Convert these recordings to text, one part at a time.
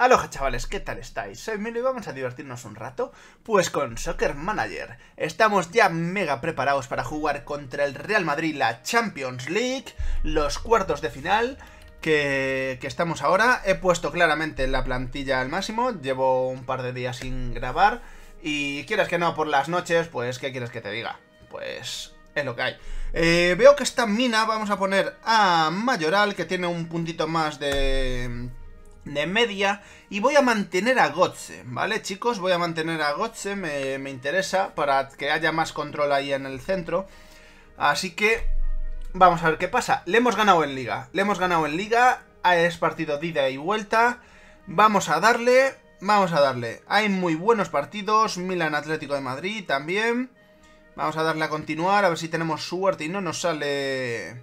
Aloha chavales, ¿qué tal estáis? Soy Milo y vamos a divertirnos un rato pues con Soccer Manager. Estamos ya mega preparados para jugar contra el Real Madrid la Champions League, los cuartos de final que, estamos ahora. He puesto claramente la plantilla al máximo, llevo un par de días sin grabar y quieres que no por las noches, pues ¿qué quieres que te diga? Pues es lo que hay. Eh, veo que esta mina vamos a poner a Mayoral, que tiene un puntito más de de media y voy a mantener a Gotze, ¿vale chicos? Voy a mantener a Gotze, me, me, interesa para que haya más control ahí en el centro así que vamos a ver qué pasa, le hemos ganado en liga le hemos ganado en liga, es partido de ida y vuelta, vamos a darle, vamos a darle hay muy buenos partidos, Milan Atlético de Madrid también vamos a darle a continuar, a ver si tenemos suerte y no nos sale...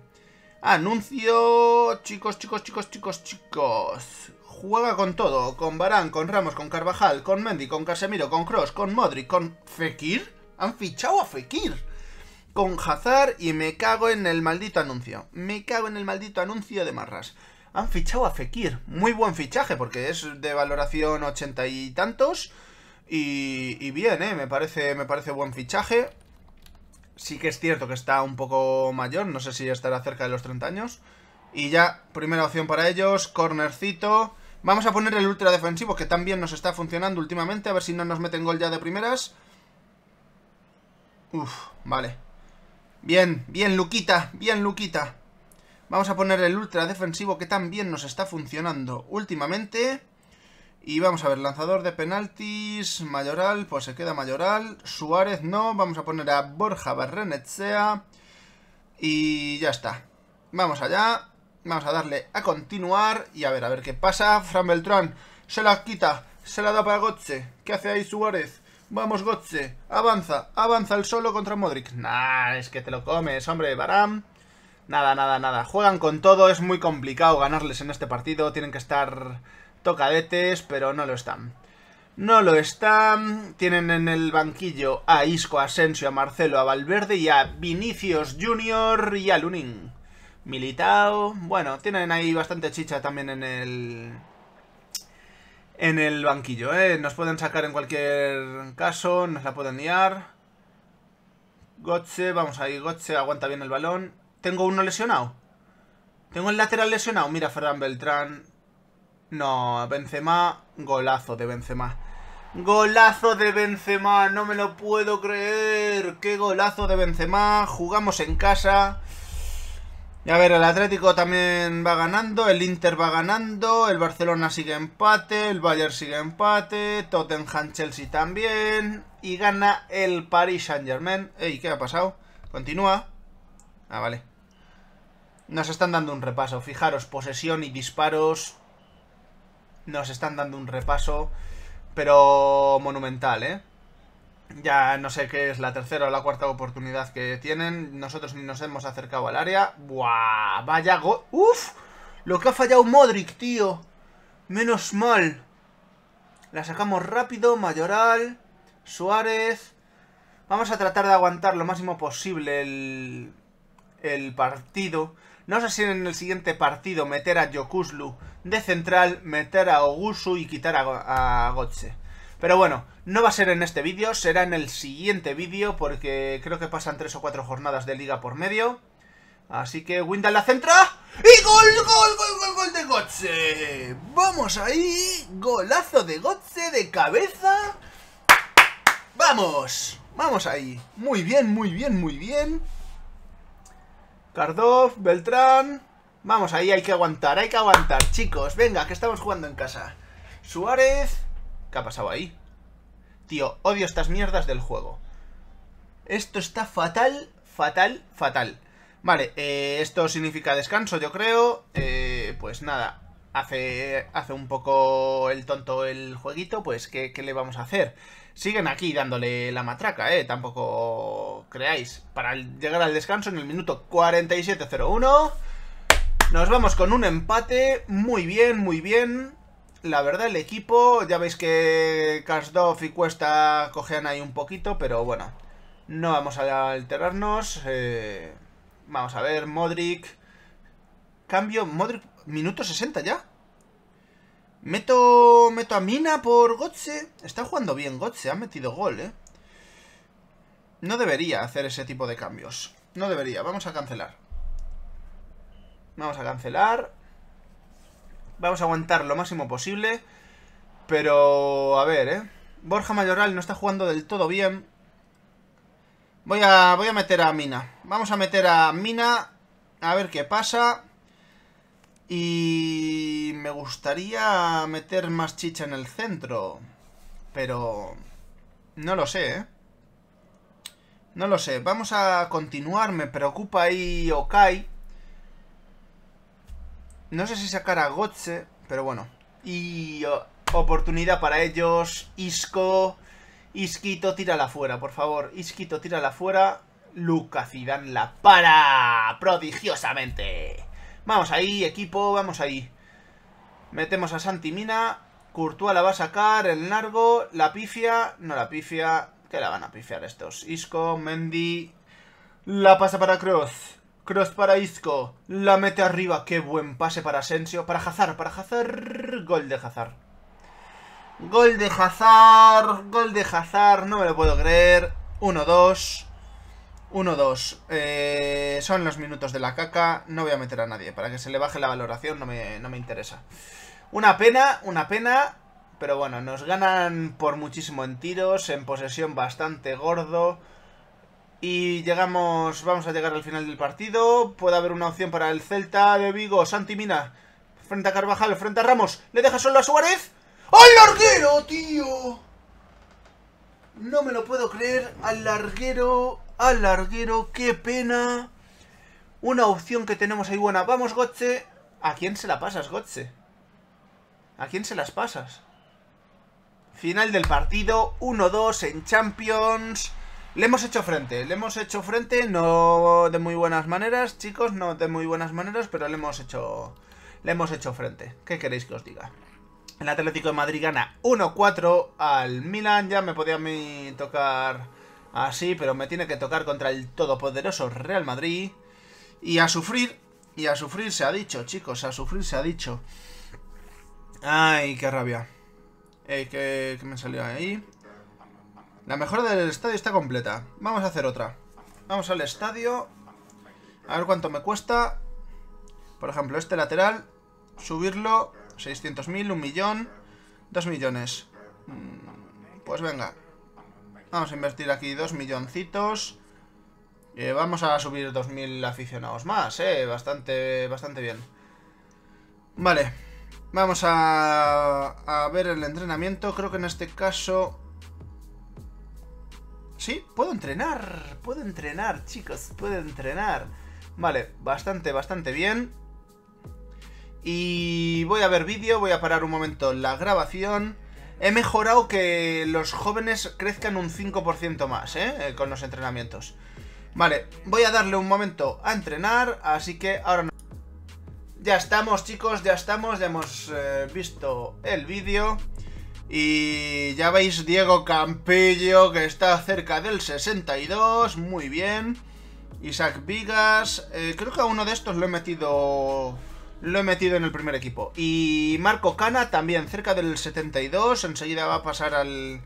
Anuncio, chicos, chicos, chicos, chicos, chicos juega con todo, con Barán, con Ramos, con Carvajal, con Mendy, con Casemiro, con Cross, con Modric, con Fekir. Han fichado a Fekir. Con Hazard y me cago en el maldito anuncio. Me cago en el maldito anuncio de Marras. Han fichado a Fekir. Muy buen fichaje porque es de valoración ochenta y tantos. Y, bien, ¿eh? me, parece, me parece buen fichaje. Sí que es cierto que está un poco mayor, no sé si estará cerca de los 30 años. Y ya, primera opción para ellos, cornercito. Vamos a poner el ultra defensivo, que también nos está funcionando últimamente. A ver si no nos meten gol ya de primeras. Uf, vale. Bien, bien, Luquita, bien, Luquita. Vamos a poner el ultra defensivo, que también nos está funcionando últimamente. Y vamos a ver, lanzador de penaltis, Mayoral, pues se queda Mayoral. Suárez no, vamos a poner a Borja Barrenetzea Y ya está. Vamos allá. Vamos a darle a continuar y a ver, a ver qué pasa. Fran Beltrán se la quita, se la da para Gotze. ¿Qué hace ahí Suárez? Vamos, Gotze. Avanza, avanza el solo contra Modric. Nah, es que te lo comes, hombre, Barán. Nada, nada, nada. Juegan con todo, es muy complicado ganarles en este partido. Tienen que estar tocadetes, pero no lo están. No lo están. Tienen en el banquillo a Isco, a Asensio, a Marcelo, a Valverde y a Vinicius Junior y a Lunin. Militao. Bueno, tienen ahí bastante chicha también en el. En el banquillo, ¿eh? Nos pueden sacar en cualquier caso, nos la pueden liar. Gotze, vamos ahí, Gotze, aguanta bien el balón. Tengo uno lesionado. Tengo el lateral lesionado. Mira, Ferran Beltrán. No, Benzema, golazo de Benzema. Golazo de Benzema, no me lo puedo creer. Qué golazo de Benzema. Jugamos en casa. A ver, el Atlético también va ganando, el Inter va ganando, el Barcelona sigue empate, el Bayern sigue empate, Tottenham Chelsea también y gana el Paris Saint-Germain. Ey, ¿qué ha pasado? Continúa. Ah, vale. Nos están dando un repaso, fijaros, posesión y disparos nos están dando un repaso, pero monumental, ¿eh? Ya no sé qué es la tercera o la cuarta oportunidad que tienen. Nosotros ni nos hemos acercado al área. ¡Buah! Vaya go... ¡Uf! Lo que ha fallado Modric, tío. Menos mal. La sacamos rápido. Mayoral. Suárez. Vamos a tratar de aguantar lo máximo posible el, el partido. No sé si en el siguiente partido meter a Yokuslu de central, meter a Ogusu y quitar a, a Pero bueno, no va a ser en este vídeo, será en el siguiente vídeo porque creo que pasan tres o cuatro jornadas de liga por medio. Así que Winda la centra ¡Y gol, gol, gol, gol, gol de Gotze! ¡Vamos ahí! Golazo de Gotze de cabeza ¡Vamos! ¡Vamos ahí! Muy bien, muy bien, muy bien Kardov, Beltrán Vamos ahí, hay que aguantar, hay que aguantar Chicos, venga, que estamos jugando en casa Suárez ¿Qué ha pasado ahí? Tío, odio estas mierdas del juego. Esto está fatal, fatal, fatal. Vale, eh, esto significa descanso, yo creo. Eh, pues nada, hace, hace un poco el tonto el jueguito, pues ¿qué, ¿qué, le vamos a hacer? Siguen aquí dándole la matraca, ¿eh? Tampoco creáis. Para llegar al descanso en el minuto 47.01, nos vamos con un empate. Muy bien, muy bien la verdad, el equipo, ya veis que Karsdorf y Cuesta cogían ahí un poquito, pero bueno, no vamos a alterarnos. Eh, vamos a ver, Modric. Cambio, Modric, minuto 60 ya. Meto, meto a Mina por Gotze. Está jugando bien Gotze, ha metido gol, ¿eh? No debería hacer ese tipo de cambios. No debería, vamos a cancelar. Vamos a cancelar. Vamos a aguantar lo máximo posible. Pero, a ver, ¿eh? Borja Mayoral no está jugando del todo bien. Voy a, voy a meter a Mina. Vamos a meter a Mina. A ver qué pasa. Y me gustaría meter más chicha en el centro. Pero... No lo sé, ¿eh? No lo sé. Vamos a continuar. Me preocupa ahí Okai. No sé si sacar a Gotze, pero bueno. Y oportunidad para ellos. Isco. Isquito, tírala fuera, por favor. Isquito, tírala fuera. y Dan la para prodigiosamente. Vamos ahí, equipo, vamos ahí. Metemos a Mina. Courtois la va a sacar, el Nargo. la pifia, no la pifia, que la van a pifiar estos. Isco, Mendy, la pasa para Cruz Cross para Isco. La mete arriba. Qué buen pase para Asensio. Para Hazard, para Hazard. Gol de Hazard. Gol de Hazard. Gol de Hazard. No me lo puedo creer. 1-2. 1-2. Eh, son los minutos de la caca. No voy a meter a nadie. Para que se le baje la valoración no me, no me interesa. Una pena, una pena. Pero bueno, nos ganan por muchísimo en tiros. En posesión bastante gordo. Y llegamos, vamos a llegar al final del partido. Puede haber una opción para el Celta de Vigo. Santi Mina frente a Carvajal, frente a Ramos. ¿Le deja solo a Suárez? ¡Al larguero, tío! No me lo puedo creer. Al larguero, al larguero, qué pena. Una opción que tenemos ahí buena. Vamos, Gotze. ¿A quién se la pasas, Gotze? ¿A quién se las pasas? Final del partido, 1-2 en Champions. Le hemos hecho frente, le hemos hecho frente, no de muy buenas maneras, chicos, no de muy buenas maneras, pero le hemos hecho le hemos hecho frente. ¿Qué queréis que os diga? El Atlético de Madrid gana 1-4 al Milan, ya me podía a mí tocar así, pero me tiene que tocar contra el todopoderoso Real Madrid y a sufrir, y a sufrir se ha dicho, chicos, a sufrir se ha dicho. Ay, qué rabia. qué que me salió ahí. La mejora del estadio está completa. Vamos a hacer otra. Vamos al estadio. A ver cuánto me cuesta. Por ejemplo, este lateral. Subirlo. 600.000, un millón. 2 millones. Mm, pues venga. Vamos a invertir aquí 2 milloncitos. Eh, vamos a subir 2.000 aficionados más, ¿eh? Bastante, bastante bien. Vale. Vamos a ver el entrenamiento. Creo que en este caso Sí, puedo entrenar. Puedo entrenar, chicos. Puedo entrenar. Vale, bastante, bastante bien. Y voy a ver vídeo, voy a parar un momento la grabación. He mejorado que los jóvenes crezcan un 5% más, ¿eh? ¿eh? Con los entrenamientos. Vale, voy a darle un momento a entrenar, así que ahora... No... Ya estamos, chicos, ya estamos, ya hemos eh, visto el vídeo. Y ya veis Diego Campillo que está cerca del 62, muy bien. Isaac Vigas, eh, creo que a uno de estos lo he metido lo he metido en el primer equipo. Y Marco Cana también cerca del 72, enseguida va a pasar al,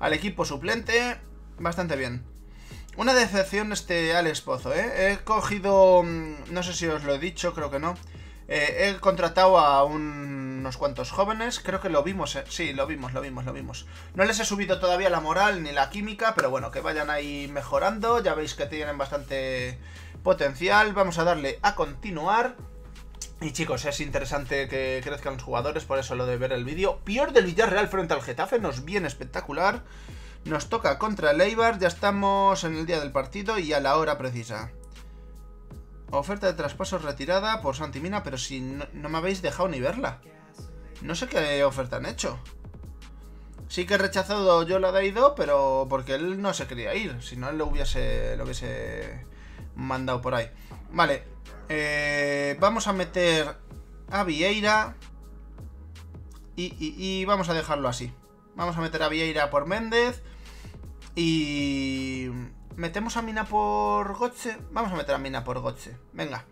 al equipo suplente, bastante bien. Una decepción este Alex Pozo, ¿eh? He cogido, mm, no sé si os lo he dicho, creo que no. Eh, he contratado a unos cuantos jóvenes, creo que lo vimos, eh, sí, lo vimos, lo vimos, lo vimos. No les he subido todavía la moral ni la química, pero bueno, que vayan ahí mejorando, ya veis que tienen bastante potencial. Vamos a darle a continuar. Y chicos, es interesante que crezcan los jugadores, por eso lo de ver el vídeo. Pior del Villarreal frente al Getafe, nos viene espectacular. Nos toca contra el Eibar, ya estamos en el día del partido y a la hora precisa. Oferta de traspaso retirada por Santimina, pero si no, me habéis dejado ni verla. No sé qué oferta han hecho. Sí que he rechazado yo la de Ido, pero porque él no se quería ir. Si no, él lo hubiese, lo hubiese mandado por ahí. Vale, eh, vamos a meter a Vieira. y, vamos a dejarlo así. Vamos a meter a Vieira por Méndez. Y, ¿Metemos a Mina por Gotze? Vamos a meter a Mina por goche. Venga.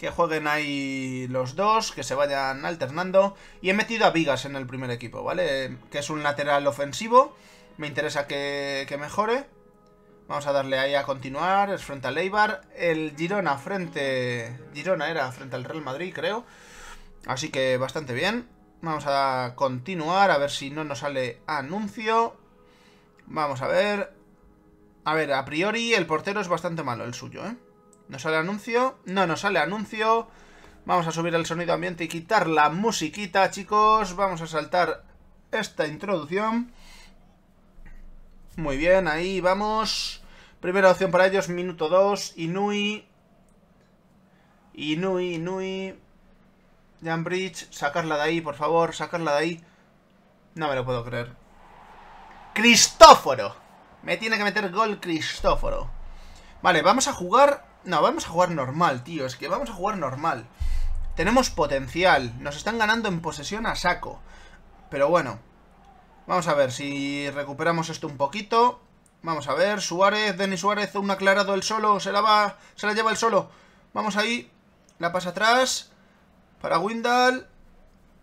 Que jueguen ahí los dos, que se vayan alternando. Y he metido a Vigas en el primer equipo, ¿vale? Que es un lateral ofensivo. Me interesa que, que mejore. Vamos a darle ahí a continuar. Es frente al Eibar. El Girona frente... Girona era frente al Real Madrid, creo. Así que bastante bien. Vamos a continuar, a ver si no nos sale anuncio. Vamos a ver. A ver, a priori el portero es bastante malo el suyo, ¿eh? ¿No sale anuncio? No, nos sale anuncio. Vamos a subir el sonido ambiente y quitar la musiquita, chicos. Vamos a saltar esta introducción. Muy bien, ahí vamos. Primera opción para ellos, minuto 2. Inui. Inui, Inui. Jambridge, sacarla de ahí, por favor, sacarla de ahí. No me lo puedo creer. ¡Cristóforo! Me tiene que meter gol Cristóforo. Vale, vamos a jugar... No, vamos a jugar normal, tío. Es que vamos a jugar normal. Tenemos potencial. Nos están ganando en posesión a saco. Pero bueno. Vamos a ver si recuperamos esto un poquito. Vamos a ver. Suárez, Denis Suárez, un aclarado el solo. Se la va... Se la lleva el solo. Vamos ahí. La pasa atrás. Para Windal.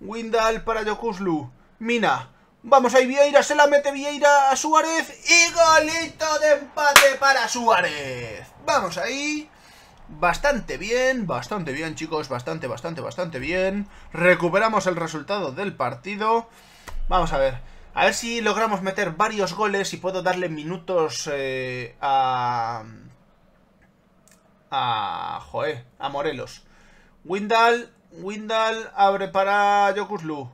Windal para Yokuslu. Mina. Vamos ahí, Vieira, se la mete Vieira a Suárez y golito de empate para Suárez. Vamos ahí. Bastante bien, bastante bien chicos, bastante, bastante, bastante bien. Recuperamos el resultado del partido. Vamos a ver, a ver si logramos meter varios goles y puedo darle minutos eh, a... A... Joé, a Morelos. Windal, Windal abre para Yokuslu.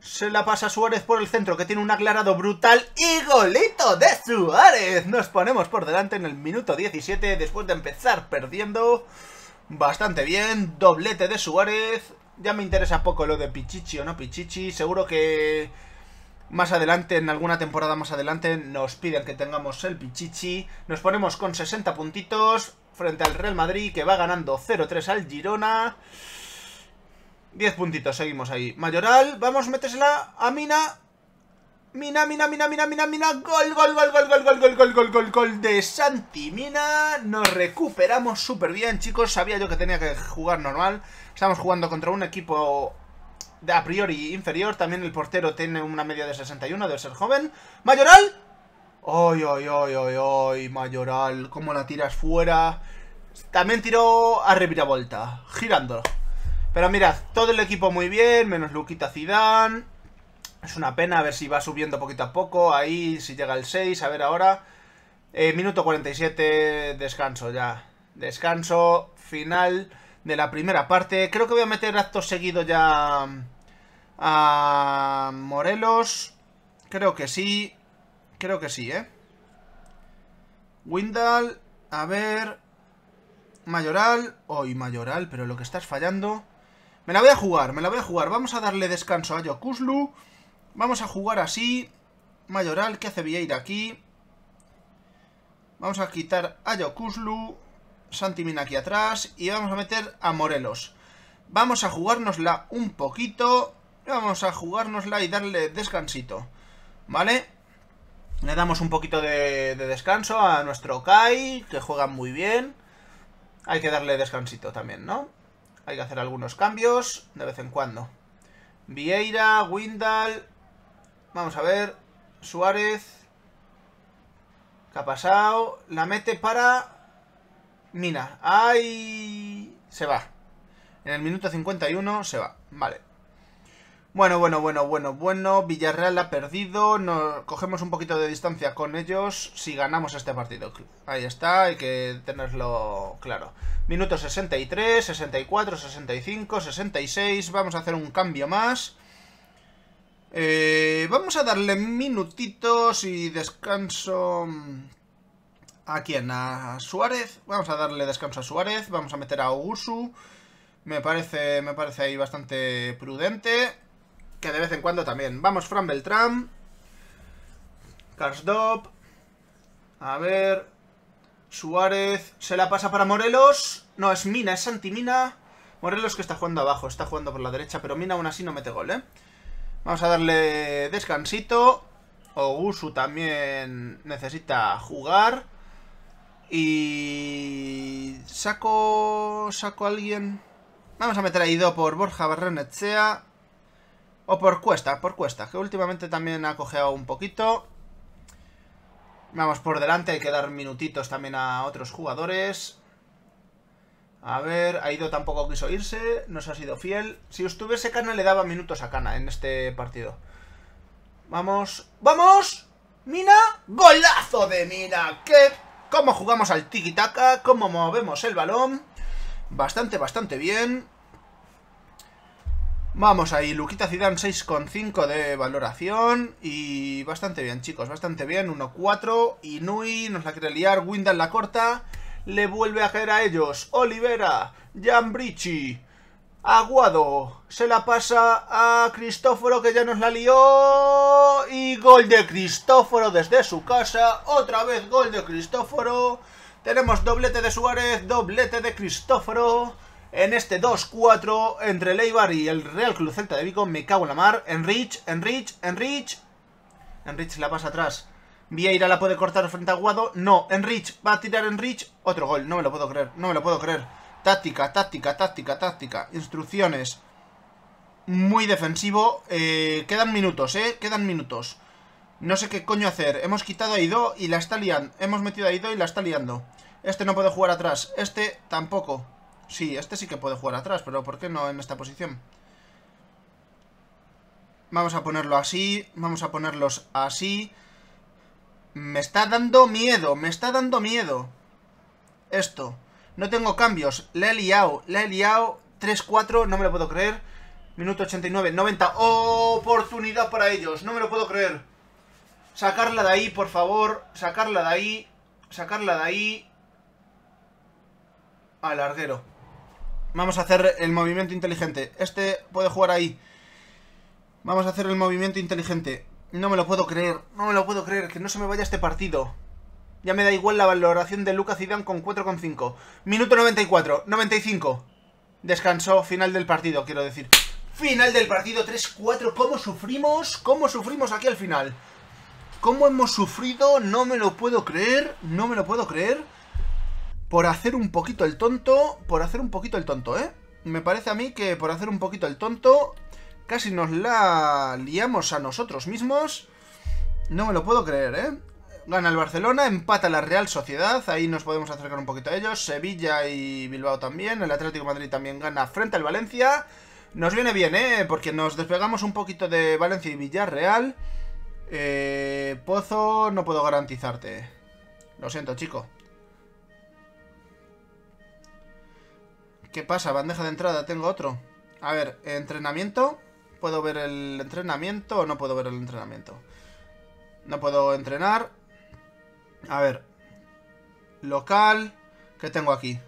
Se la pasa Suárez por el centro, que tiene un aclarado brutal y golito de Suárez. Nos ponemos por delante en el minuto 17, después de empezar perdiendo. Bastante bien, doblete de Suárez. Ya me interesa poco lo de Pichichi o no Pichichi. Seguro que más adelante, en alguna temporada más adelante, nos piden que tengamos el Pichichi. Nos ponemos con 60 puntitos frente al Real Madrid, que va ganando 0-3 al Girona. 10 puntitos, seguimos ahí. Mayoral, vamos, métesela a Mina. Mina, Mina, Mina, Mina, Mina, Mina. Gol, gol, gol, gol, gol, gol, gol, gol, gol, gol, gol de Santi Mina. Nos recuperamos súper bien, chicos. Sabía yo que tenía que jugar normal. Estamos jugando contra un equipo de a priori inferior. También el portero tiene una media de 61, debe ser joven. Mayoral. ¡Ay, ay, ay, ay, ay! Mayoral, ¿cómo la tiras fuera? También tiró a reviravolta, girándolo. Pero mirad, todo el equipo muy bien, menos Luquita Zidane. Es una pena, a ver si va subiendo poquito a poco. Ahí, si llega el 6, a ver ahora. Eh, minuto 47, descanso ya. Descanso, final de la primera parte. Creo que voy a meter acto seguido ya mm, a Morelos. Creo que sí. Creo que sí, ¿eh? Windal, a ver... Mayoral... Hoy Mayoral, pero lo que estás fallando... Me la voy a jugar, me la voy a jugar. Vamos a darle descanso a Yokuslu. Vamos a jugar así. Mayoral, ¿qué hace Vieira aquí? Vamos a quitar a Yokuslu. Santimina aquí atrás. Y vamos a meter a Morelos. Vamos a jugárnosla un poquito. Vamos a jugárnosla y darle descansito. ¿Vale? Le damos un poquito de, de descanso a nuestro Kai, que juega muy bien. Hay que darle descansito también, ¿no? Hay que hacer algunos cambios de vez en cuando. Vieira, Windal... Vamos a ver. Suárez. ha pasado La mete para... Mina. ¡Ay! Se va. En el minuto 51 se va. Vale. Bueno, bueno, bueno, bueno, bueno. Villarreal ha perdido. Nos cogemos un poquito de distancia con ellos si ganamos este partido. Ahí está, hay que tenerlo claro. Minuto 63, 64, 65, 66. Vamos a hacer un cambio más. Eh, vamos a darle minutitos y descanso... Mm, ¿A quién? ¿A Suárez? Vamos a darle descanso a Suárez. Vamos a meter a Ogusu. Me parece, me parece ahí bastante prudente que de vez en cuando también. Vamos, Fran Beltrán. Karsdop. A ver. Suárez. Se la pasa para Morelos. No, es Mina, es antimina. Morelos que está jugando abajo, está jugando por la derecha, pero Mina aún así no mete gol, ¿eh? Vamos a darle descansito. Ogusu también necesita jugar. Y... Saco... Saco a alguien... Vamos a meter a Ido por Borja Barrenechea. O por cuesta, por cuesta, que últimamente también ha cojeado un poquito. Vamos por delante, hay que dar minutitos también a otros jugadores. A ver, ha ido tampoco quiso irse, nos ha sido fiel. Si estuviese Cana le daba minutos a Cana en este partido. Vamos, ¡vamos! ¡Mina! ¡Golazo de Mina! ¡Qué cómo jugamos al tiki-taka, cómo movemos el balón. Bastante, bastante bien. Vamos ahí, Luquita con 6,5 de valoración y bastante bien chicos, bastante bien, 1-4, Inui nos la quiere liar, Windan la corta, le vuelve a caer a ellos, Olivera, Jambrichi, Aguado, se la pasa a Cristóforo que ya nos la lió y gol de Cristóforo desde su casa, otra vez gol de Cristóforo, tenemos doblete de Suárez, doblete de Cristóforo... En este 2-4 entre el y el Real Club Celta de Vigo, me cago en la mar. Enrich, Enrich, Enrich. Enrich la pasa atrás. Vieira la puede cortar frente a Guado. No, Enrich, va a tirar Enrich. Otro gol, no me lo puedo creer, no me lo puedo creer. Táctica, táctica, táctica, táctica. Instrucciones. Muy defensivo. Eh, quedan minutos, ¿eh? Quedan minutos. No sé qué coño hacer. Hemos quitado a Ido y la está liando. Hemos metido a Ido y la está liando. Este no puede jugar atrás. Este tampoco. Sí, este sí que puede jugar atrás, pero ¿por qué no en esta posición? Vamos a ponerlo así, vamos a ponerlos así. Me está dando miedo, me está dando miedo. Esto. No tengo cambios, le he liado, le he liado. 3-4, no me lo puedo creer. Minuto 89, 90. oportunidad para ellos, no me lo puedo creer. Sacarla de ahí, por favor. Sacarla de ahí. Sacarla de ahí. Al larguero. Vamos a hacer el movimiento inteligente. Este puede jugar ahí. Vamos a hacer el movimiento inteligente. No me lo puedo creer, no me lo puedo creer, que no se me vaya este partido. Ya me da igual la valoración de Lucas Zidane con 4,5. Minuto 94, 95. Descanso. final del partido, quiero decir. Final del partido, 3-4. ¿Cómo sufrimos? ¿Cómo sufrimos aquí al final? ¿Cómo hemos sufrido? No me lo puedo creer, no me lo puedo creer por hacer un poquito el tonto, por hacer un poquito el tonto, ¿eh? Me parece a mí que por hacer un poquito el tonto, casi nos la liamos a nosotros mismos. No me lo puedo creer, ¿eh? Gana el Barcelona, empata la Real Sociedad, ahí nos podemos acercar un poquito a ellos. Sevilla y Bilbao también, el Atlético de Madrid también gana frente al Valencia. Nos viene bien, ¿eh? Porque nos despegamos un poquito de Valencia y Villarreal. Eh, Pozo, no puedo garantizarte. Lo siento, chico. ¿Qué pasa? Bandeja de entrada, tengo otro. A ver, entrenamiento. ¿Puedo ver el entrenamiento o no puedo ver el entrenamiento? No puedo entrenar. A ver. Local. ¿Qué tengo aquí?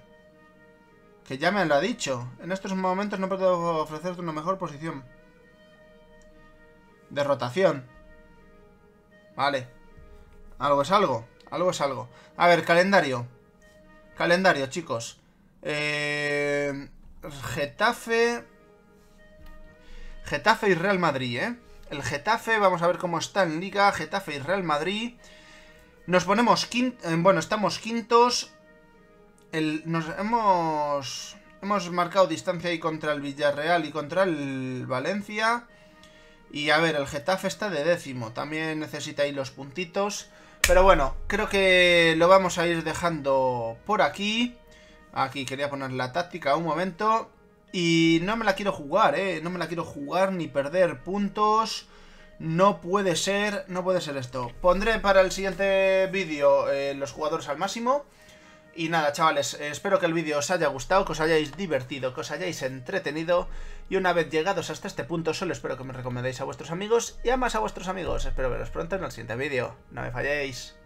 Que ya me lo ha dicho. En estos momentos no puedo ofrecerte una mejor posición. De rotación. Vale. Algo es algo. Algo es algo. A ver, calendario. Calendario, chicos. Eh, Getafe. Getafe y Real Madrid, ¿eh? El Getafe, vamos a ver cómo está en Liga. Getafe y Real Madrid. Nos ponemos quinto... Eh, bueno, estamos quintos. El, nos hemos. Hemos marcado distancia ahí contra el Villarreal y contra el Valencia. Y a ver, el Getafe está de décimo. También necesita ahí los puntitos. Pero bueno, creo que lo vamos a ir dejando por aquí. Aquí quería poner la táctica un momento. Y no me la quiero jugar, ¿eh? No me la quiero jugar ni perder puntos. No puede ser, no puede ser esto. Pondré para el siguiente vídeo eh, los jugadores al máximo. Y nada, chavales, espero que el vídeo os haya gustado, que os hayáis divertido, que os hayáis entretenido. Y una vez llegados hasta este punto, solo espero que me recomendéis a vuestros amigos y a más a vuestros amigos. Espero veros pronto en el siguiente vídeo. No me falléis.